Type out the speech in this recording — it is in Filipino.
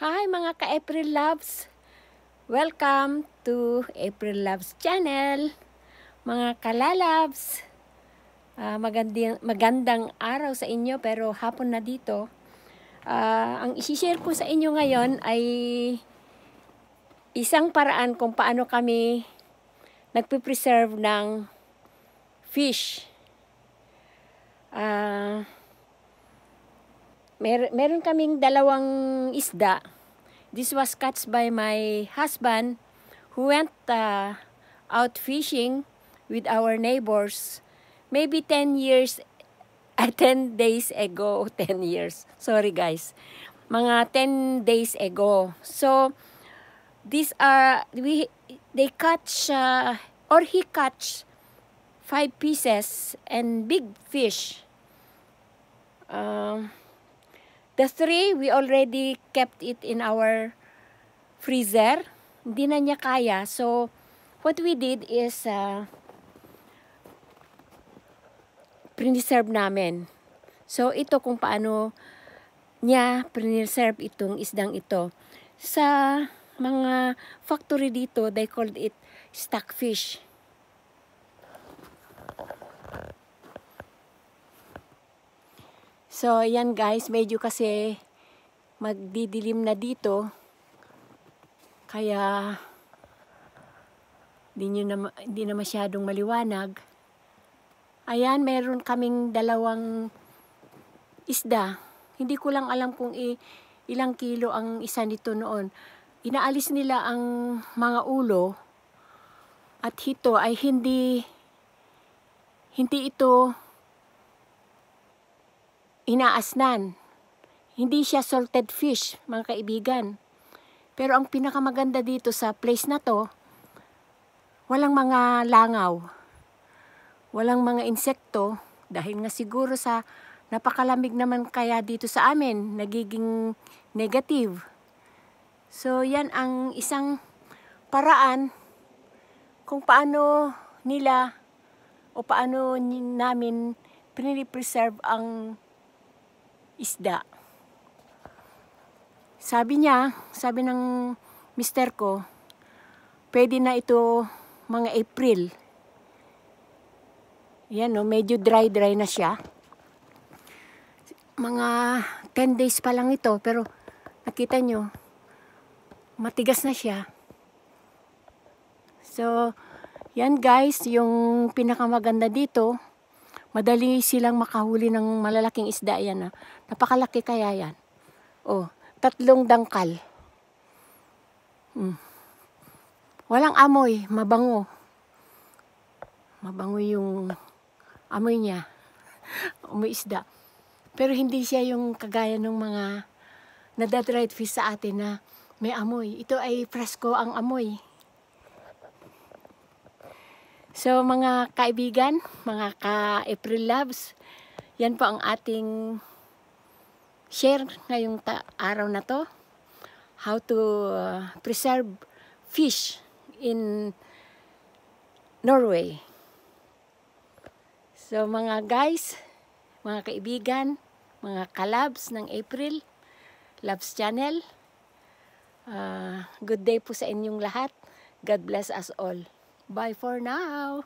Hi mga ka-April Loves! Welcome to April Loves Channel! Mga kalalabs! Uh, ah, magandang, magandang araw sa inyo pero hapon na dito. Uh, ang isishare ko sa inyo ngayon ay isang paraan kung paano kami nagpipreserve ng fish. Ah... Uh, mer meron kaming dalawang isda. This was caught by my husband who went uh, out fishing with our neighbors maybe 10 years, uh, 10 days ago, 10 years. Sorry guys. Mga 10 days ago. So, these are, we, they catch, uh, or he catch five pieces and big fish. Um, The three, we already kept it in our freezer. Hindi na niya kaya. So, what we did is, uh, pre namin. So, ito kung paano niya pre itong isdang ito. Sa mga factory dito, they called it stockfish. So, yan guys, medyo kasi magdidilim na dito. Kaya, hindi na, hindi na masyadong maliwanag. Ayan, meron kaming dalawang isda. Hindi ko lang alam kung i ilang kilo ang isa nito noon. Inaalis nila ang mga ulo at hito ay hindi hindi ito inaasnan. Hindi siya salted fish, mga kaibigan. Pero ang pinakamaganda dito sa place na to, walang mga langaw. Walang mga insekto. Dahil nga siguro sa napakalamig naman kaya dito sa amin, nagiging negative. So yan ang isang paraan kung paano nila o paano namin pinipreserve ang isda. Sabi niya, sabi ng mister ko, pwede na ito mga April. Yan no, medyo dry-dry na siya. Mga 10 days pa lang ito, pero nakita nyo, matigas na siya. So, yan guys, yung pinakamaganda dito, Madali silang makahuli ng malalaking isda yan. Ah. Napakalaki kaya yan. Oh, tatlong dangkal. Hmm. Walang amoy, mabango. Mabango yung amoy niya. Amoy isda. Pero hindi siya yung kagaya ng mga na dead right fish sa atin na may amoy. Ito ay presko ang amoy. So mga kaibigan, mga ka-April Loves, yan po ang ating share ngayong araw na to. How to uh, preserve fish in Norway. So mga guys, mga kaibigan, mga ka-loves ng April, Loves Channel, uh, good day po sa inyong lahat. God bless us all. Bye for now!